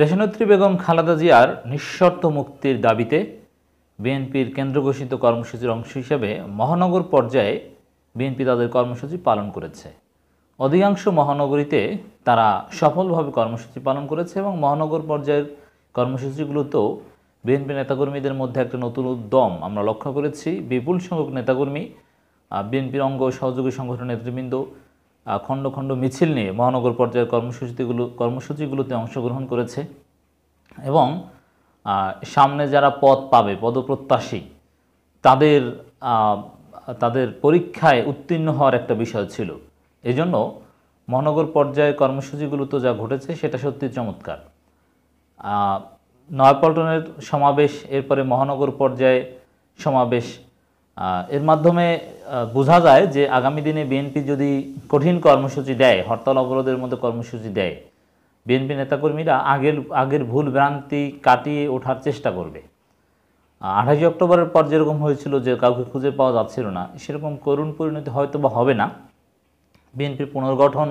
দেশনেত্রী বেগম খালেদা জিয়ার নিঃশর্ত মুক্তির দাবিতে বিএনপির কেন্দ্র ঘোষিত কর্মসূচির অংশ হিসেবে মহানগর পর্যায়ে বিএনপি তাদের কর্মসূচি পালন করেছে অধিকাংশ মহানগরীতে তারা সফলভাবে কর্মসূচি পালন করেছে এবং মহানগর পর্যায়ের কর্মসূচিগুলোতেও বিএনপি নেতাকর্মীদের মধ্যে একটা নতুন উদ্যম আমরা লক্ষ্য করেছি বিপুল সংখ্যক নেতাকর্মী বিএনপির অঙ্গ সহযোগী সংগঠন নেতৃবৃন্দ খণ্ড খণ্ড মিছিল নিয়ে মহানগর পর্যায়ের কর্মসূচিগুলো কর্মসূচিগুলোতে অংশগ্রহণ করেছে এবং সামনে যারা পদ পাবে পদপ্রত্যাশী তাদের তাদের পরীক্ষায় উত্তীর্ণ হওয়ার একটা বিষয় ছিল এজন্য মহানগর পর্যায়ে কর্মসূচিগুলোতে যা ঘটেছে সেটা সত্যি চমৎকার নয়পল্টনের সমাবেশ এরপরে মহানগর পর্যায়ে সমাবেশ এর মাধ্যমে বোঝা যায় যে আগামী দিনে বিএনপি যদি কঠিন কর্মসূচি দেয় হরতাল অবরোধের মতো কর্মসূচি দেয় বিএনপি নেতাকর্মীরা আগের আগের ভুল ভ্রান্তি কাটিয়ে ওঠার চেষ্টা করবে আঠাশে অক্টোবরের পর যেরকম হয়েছিল যে কাউকে খুঁজে পাওয়া যাচ্ছিল না সেরকম করুণ পরিণতি হয়তো বা হবে না বিএনপির পুনর্গঠন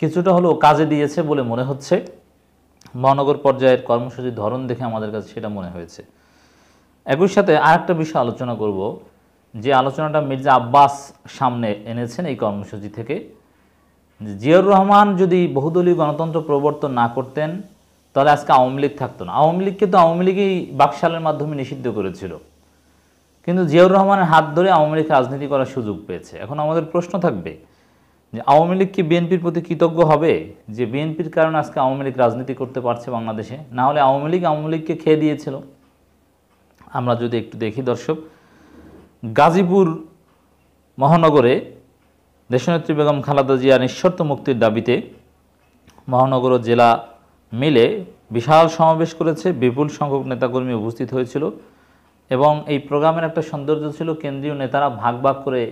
কিছুটা হলেও কাজে দিয়েছে বলে মনে হচ্ছে মহানগর পর্যায়ের কর্মসূচির ধরন দেখে আমাদের কাছে সেটা মনে হয়েছে একই সাথে আর একটা বিষয় আলোচনা করব যে আলোচনাটা মির্জা আব্বাস সামনে এনেছেন এই কর্মসূচি থেকে জিয়াউর রহমান যদি বহুদলীয় গণতন্ত্র প্রবর্তন না করতেন তাহলে আজকে আওয়ামী লীগ থাকতো না আওয়ামী লীগকে তো আওয়ামী লীগই বাকশালের মাধ্যমে নিষিদ্ধ করেছিল কিন্তু জিয়াউর রহমানের হাত ধরে আওয়ামী লীগ রাজনীতি করার সুযোগ পেয়েছে এখন আমাদের প্রশ্ন থাকবে যে আওয়ামী লীগ কি বিএনপির প্রতি কৃতজ্ঞ হবে যে বিএনপির কারণে আজকে আওয়ামী লীগ রাজনীতি করতে পারছে বাংলাদেশে না হলে আওয়ামী লীগ আওয়ামী লীগকে খেয়ে দিয়েছিল আমরা যদি একটু দেখি দর্শক গাজীপুর মহানগরে দেশনেত্রী বেগম খালাদা জিয়া নিঃশর্ত মুক্তির দাবিতে মহানগর জেলা মিলে বিশাল সমাবেশ করেছে বিপুল সংখ্যক নেতাকর্মী উপস্থিত হয়েছিল এবং এই প্রোগ্রামের একটা সৌন্দর্য ছিল কেন্দ্রীয় নেতারা ভাগ ভাগ করে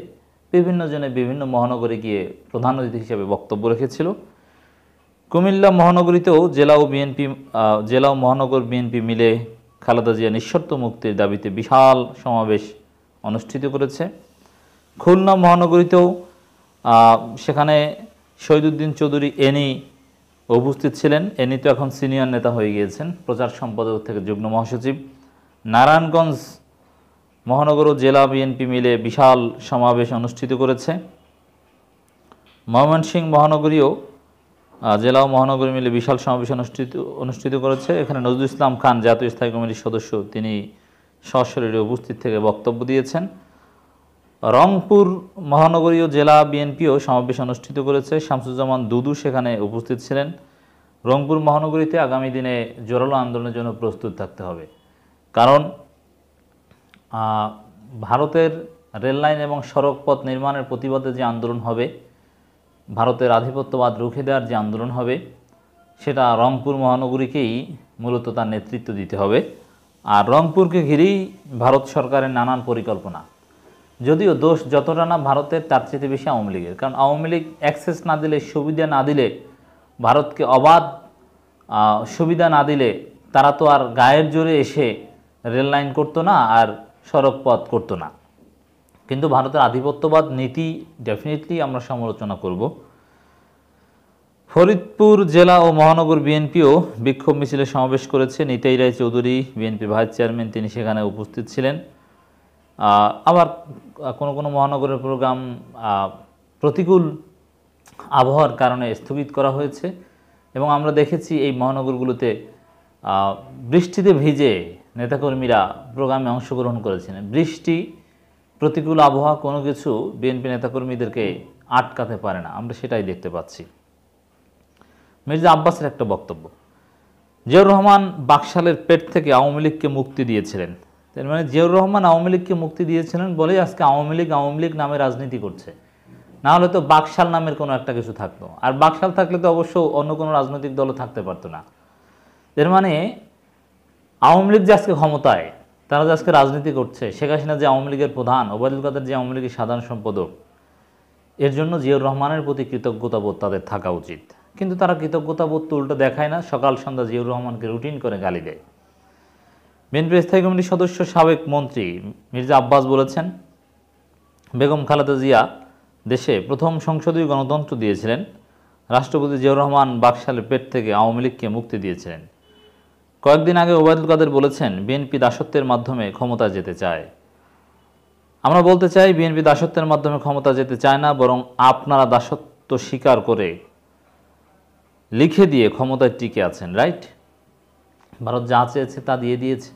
বিভিন্ন জনে বিভিন্ন মহানগরে গিয়ে প্রধান অতিথি হিসেবে বক্তব্য রেখেছিল কুমিল্লা মহানগরীতেও জেলা ও বিএনপি জেলা ও মহানগর বিএনপি মিলে খালেদা জিয়া নিঃশর্ত মুক্তির দাবিতে বিশাল সমাবেশ অনুষ্ঠিত করেছে খুলনা মহানগরীতেও সেখানে শহীদুদ্দিন চৌধুরী এনি উপস্থিত ছিলেন এনি তো এখন সিনিয়র নেতা হয়ে গিয়েছেন প্রচার সম্পাদক থেকে যুগ্ম মহাসচিব নারায়ণগঞ্জ মহানগর জেলা বিএনপি মিলে বিশাল সমাবেশ অনুষ্ঠিত করেছে ময়মনসিংহ মহানগরীও জেলা ও মহানগরী মিলে বিশাল সমাবেশ অনুষ্ঠিত অনুষ্ঠিত করেছে এখানে নজরুল ইসলাম খান জাতীয় স্থায়ী কমিটির সদস্য তিনি সশরীরে উপস্থিত থেকে বক্তব্য দিয়েছেন রংপুর মহানগরীয় জেলা বিএনপিও সমাবেশ অনুষ্ঠিত করেছে শামসুজ্জামান দুদু সেখানে উপস্থিত ছিলেন রংপুর মহানগরীতে আগামী দিনে জোরালো আন্দোলনের জন্য প্রস্তুত থাকতে হবে কারণ ভারতের রেললাইন এবং সড়কপথ নির্মাণের প্রতিবাদে যে আন্দোলন হবে ভারতের আধিপত্যবাদ রুখে দেওয়ার যে আন্দোলন হবে সেটা রংপুর মহানগরীকেই মূলত তার নেতৃত্ব দিতে হবে আর রংপুরকে ঘিরেই ভারত সরকারের নানান পরিকল্পনা যদিও দোষ যতটা না ভারতের তার চেয়ে বেশি আওয়ামী লীগের কারণ আওয়ামী লীগ অ্যাক্সেস না দিলে সুবিধা না দিলে ভারতকে অবাধ সুবিধা না দিলে তারা তো আর গায়ের জোরে এসে রেল লাইন করতো না আর সড়কপথ করতো না কিন্তু ভারতের আধিপত্যবাদ নীতি ডেফিনেটলি আমরা সমালোচনা করব ফরিদপুর জেলা ও মহানগর বিএনপিও বিক্ষোভ মিছিলে সমাবেশ করেছে নিতাই রায় চৌধুরী বিএনপি ভাইস চেয়ারম্যান তিনি সেখানে উপস্থিত ছিলেন আবার কোনো কোনো মহানগরের প্রোগ্রাম প্রতিকূল আবহাওয়ার কারণে স্থগিত করা হয়েছে এবং আমরা দেখেছি এই মহানগরগুলোতে বৃষ্টিতে ভিজে নেতাকর্মীরা প্রোগ্রামে অংশগ্রহণ করেছিলেন বৃষ্টি প্রতিকূল আবহাওয়া কোনো কিছু বিএনপি নেতাকর্মীদেরকে আটকাতে পারে না আমরা সেটাই দেখতে পাচ্ছি মির্জা আব্বাসের একটা বক্তব্য জিয়াউর রহমান বাকশালের পেট থেকে আওয়ামী লীগকে মুক্তি দিয়েছিলেন তার মানে জিয়াউর রহমান আওয়ামী লীগকে মুক্তি দিয়েছিলেন বলেই আজকে আওয়ামী লীগ আওয়ামী লীগ নামে রাজনীতি করছে না হলে তো বাকশাল নামের কোনো একটা কিছু থাকতো আর বাকশাল থাকলে তো অবশ্য অন্য কোনো রাজনৈতিক দলও থাকতে পারতো না এর মানে আওয়ামী লীগ যে আজকে ক্ষমতায় তারা যে আজকে রাজনীতি করছে শেখ হাসিনা যে আওয়ামী লীগের প্রধান ওবায়দুল কাদের যে আওয়ামী লীগের সাধারণ সম্পাদক এর জন্য জিয়াউর রহমানের প্রতি কৃতজ্ঞতাবোধ তাদের থাকা উচিত কিন্তু তারা কৃতজ্ঞতাবোধ তো উল্টো দেখায় না সকাল সন্ধ্যা জিয়াউর রহমানকে রুটিন করে গালি দেয় বিএনপির স্থায়ী কমিটির সদস্য সাবেক মন্ত্রী মির্জা আব্বাস বলেছেন বেগম খালেদা জিয়া দেশে প্রথম সংসদীয় গণতন্ত্র দিয়েছিলেন রাষ্ট্রপতি জিয়াউর রহমান বাকশালের পেট থেকে আওয়ামী লীগকে মুক্তি দিয়েছিলেন কয়েকদিন আগে ওবায়দুল কাদের বলেছেন বিএনপি দাসত্বের মাধ্যমে ক্ষমতা যেতে চায় আমরা বলতে চাই বিএনপি দাসত্বের মাধ্যমে ক্ষমতা যেতে চায় না বরং আপনারা দাসত্ব স্বীকার করে লিখে দিয়ে ক্ষমতায় টিকে আছেন রাইট ভারত যা চেয়েছে তা দিয়ে দিয়েছে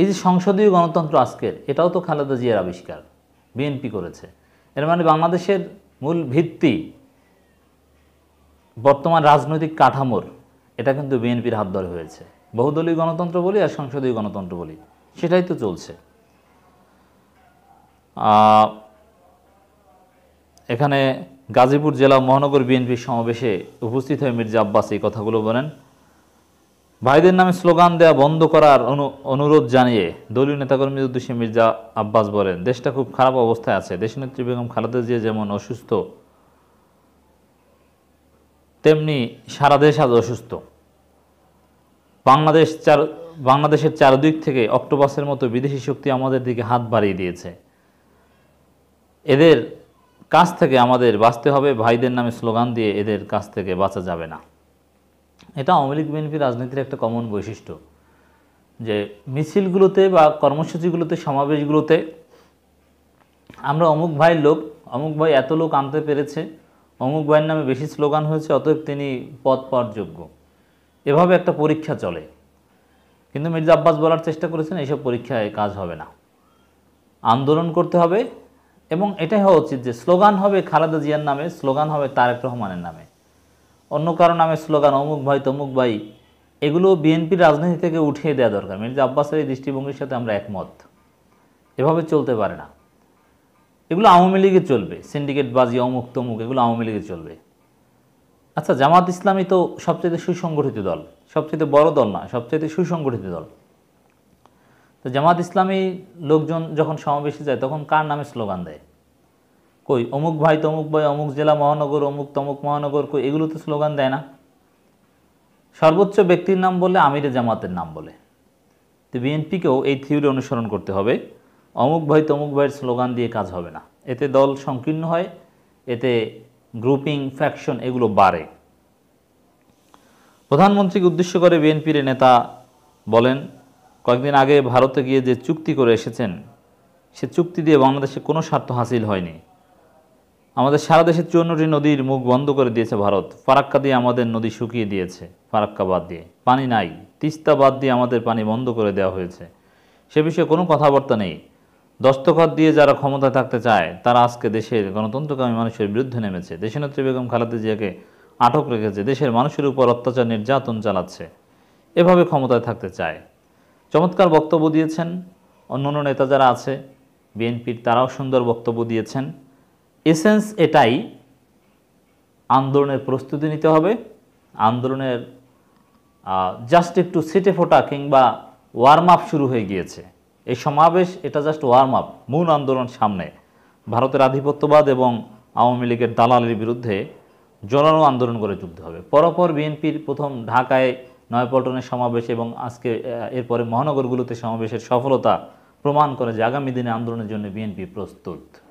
এই যে সংসদীয় গণতন্ত্র আজকের এটাও তো খালেদা জিয়ার আবিষ্কার বিএনপি করেছে এর মানে বাংলাদেশের মূল ভিত্তি বর্তমান রাজনৈতিক কাঠামোর এটা কিন্তু বিএনপির হাত ধরে হয়েছে বহুদলীয় গণতন্ত্র বলি আর সংসদীয় গণতন্ত্র বলি সেটাই তো চলছে এখানে গাজীপুর জেলা মহানগর বিএনপি সমাবেশে উপস্থিত হয়ে মির্জা আব্বাস এই কথাগুলো বলেন ভাইদের নামে স্লোগান দেয়া বন্ধ করার অনুরোধ জানিয়ে দলীয় নেতাকর্মীর উদ্দেশ্যে মির্জা আব্বাস বলেন দেশটা খুব খারাপ অবস্থায় আছে দেশনেত্রী বেগম খালেদা জিয়া যেমন অসুস্থ তেমনি সারা দেশ আজ অসুস্থ বাংলাদেশ চার বাংলাদেশের চারদিক থেকে অক্টোপাসের মতো বিদেশি শক্তি আমাদের দিকে হাত বাড়িয়ে দিয়েছে এদের কাছ থেকে আমাদের বাঁচতে হবে ভাইদের নামে স্লোগান দিয়ে এদের কাছ থেকে বাঁচা যাবে না এটা আওয়ামী লীগ বিএনপি রাজনীতির একটা কমন বৈশিষ্ট্য যে মিছিলগুলোতে বা কর্মসূচিগুলোতে সমাবেশগুলোতে আমরা অমুক ভাইয়ের লোক অমুক ভাই এত লোক আনতে পেরেছে অমুক ভাইয়ের নামে বেশি স্লোগান হয়েছে অতএব তিনি পথ পাওয়ার যোগ্য এভাবে একটা পরীক্ষা চলে কিন্তু মির্জা আব্বাস বলার চেষ্টা করেছেন এইসব পরীক্ষায় কাজ হবে না আন্দোলন করতে হবে এবং এটাই হওয়া উচিত যে স্লোগান হবে খালেদা জিয়ার নামে স্লোগান হবে তারেক রহমানের নামে অন্য কারো নামে স্লোগান অমুক ভাই তমুক ভাই এগুলো বিএনপির রাজনীতি থেকে উঠিয়ে দেওয়া দরকার মির্জা আব্বাসের এই দৃষ্টিভঙ্গির সাথে আমরা একমত এভাবে চলতে পারে না এগুলো আওয়ামী লীগে চলবে সিন্ডিকেটবাজি অমুক তমুক এগুলো আওয়ামী লীগে চলবে আচ্ছা জামাত ইসলামী তো সবচেয়ে সুসংগঠিত দল সবচেয়ে বড় দল না সবচেয়ে সুসংগঠিত দল তো জামাত ইসলামী লোকজন যখন সমাবেশে যায় তখন কার নামে স্লোগান দেয় কই অমুক ভাই তমুক ভাই অমুক জেলা মহানগর অমুক তমুক মহানগর কই এগুলো তো স্লোগান দেয় না সর্বোচ্চ ব্যক্তির নাম বলে আমিরে জামাতের নাম বলে তো বিএনপিকেও এই থিওরি অনুসরণ করতে হবে অমুক ভাই তমুক ভাইয়ের স্লোগান দিয়ে কাজ হবে না এতে দল সংকীর্ণ হয় এতে গ্রুপিং ফ্যাকশন এগুলো বাড়ে প্রধানমন্ত্রীকে উদ্দেশ্য করে বিএনপির নেতা বলেন কয়েকদিন আগে ভারতে গিয়ে যে চুক্তি করে এসেছেন সে চুক্তি দিয়ে বাংলাদেশে কোনো স্বার্থ হাসিল হয়নি আমাদের সারা দেশের চুয়ান্নটি নদীর মুখ বন্ধ করে দিয়েছে ভারত ফারাক্কা দিয়ে আমাদের নদী শুকিয়ে দিয়েছে ফারাক্কা বাদ দিয়ে পানি নাই তিস্তা বাদ দিয়ে আমাদের পানি বন্ধ করে দেওয়া হয়েছে সে বিষয়ে কোনো কথাবার্তা নেই দস্তখত দিয়ে যারা ক্ষমতায় থাকতে চায় তারা আজকে দেশের গণতন্ত্রকামী মানুষের বিরুদ্ধে নেমেছে দেশনেত্রী বেগম খালেদা জিয়াকে আটক রেখেছে দেশের মানুষের উপর অত্যাচার নির্যাতন চালাচ্ছে এভাবে ক্ষমতায় থাকতে চায় চমৎকার বক্তব্য দিয়েছেন অন্য নেতা যারা আছে বিএনপির তারাও সুন্দর বক্তব্য দিয়েছেন এসেন্স এটাই আন্দোলনের প্রস্তুতি নিতে হবে আন্দোলনের জাস্ট একটু সেটে ফোটা কিংবা ওয়ার্ম আপ শুরু হয়ে গিয়েছে এই সমাবেশ এটা জাস্ট ওয়ার্ম আপ মূল আন্দোলন সামনে ভারতের আধিপত্যবাদ এবং আওয়ামী লীগের দালালের বিরুদ্ধে জোরালো আন্দোলন করে যুদ্ধ হবে পরপর বিএনপির প্রথম ঢাকায় নয়পল্টনের সমাবেশ এবং আজকে এরপরে মহানগরগুলোতে সমাবেশের সফলতা প্রমাণ করে যে আগামী দিনে আন্দোলনের জন্য বিএনপি প্রস্তুত